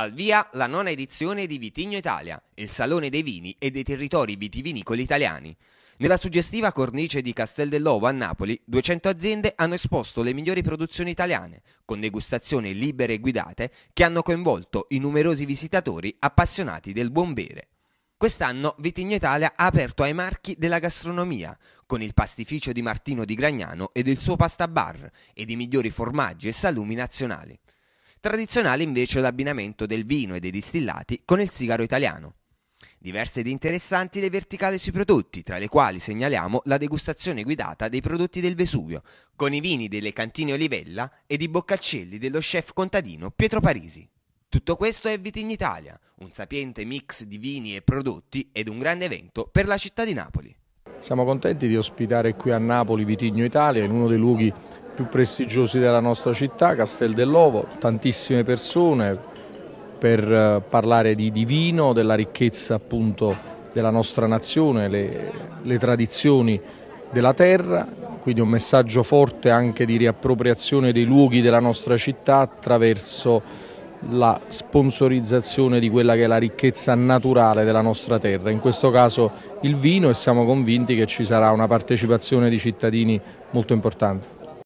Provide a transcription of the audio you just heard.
Al via la nona edizione di Vitigno Italia, il salone dei vini e dei territori vitivinicoli italiani. Nella suggestiva cornice di Castel dell'Ovo a Napoli, 200 aziende hanno esposto le migliori produzioni italiane, con degustazioni libere e guidate che hanno coinvolto i numerosi visitatori appassionati del buon bere. Quest'anno Vitigno Italia ha aperto ai marchi della gastronomia, con il pastificio di Martino di Gragnano ed il suo pasta bar e i migliori formaggi e salumi nazionali. Tradizionale invece l'abbinamento del vino e dei distillati con il sigaro italiano. Diverse ed interessanti le verticali sui prodotti, tra le quali segnaliamo la degustazione guidata dei prodotti del Vesuvio, con i vini delle cantine Olivella ed i boccaccelli dello chef contadino Pietro Parisi. Tutto questo è Italia, un sapiente mix di vini e prodotti ed un grande evento per la città di Napoli. Siamo contenti di ospitare qui a Napoli Vitigno Italia in uno dei luoghi più prestigiosi della nostra città, Castel dell'Ovo, tantissime persone per eh, parlare di, di vino, della ricchezza appunto della nostra nazione, le, le tradizioni della terra, quindi un messaggio forte anche di riappropriazione dei luoghi della nostra città attraverso la sponsorizzazione di quella che è la ricchezza naturale della nostra terra, in questo caso il vino e siamo convinti che ci sarà una partecipazione di cittadini molto importante.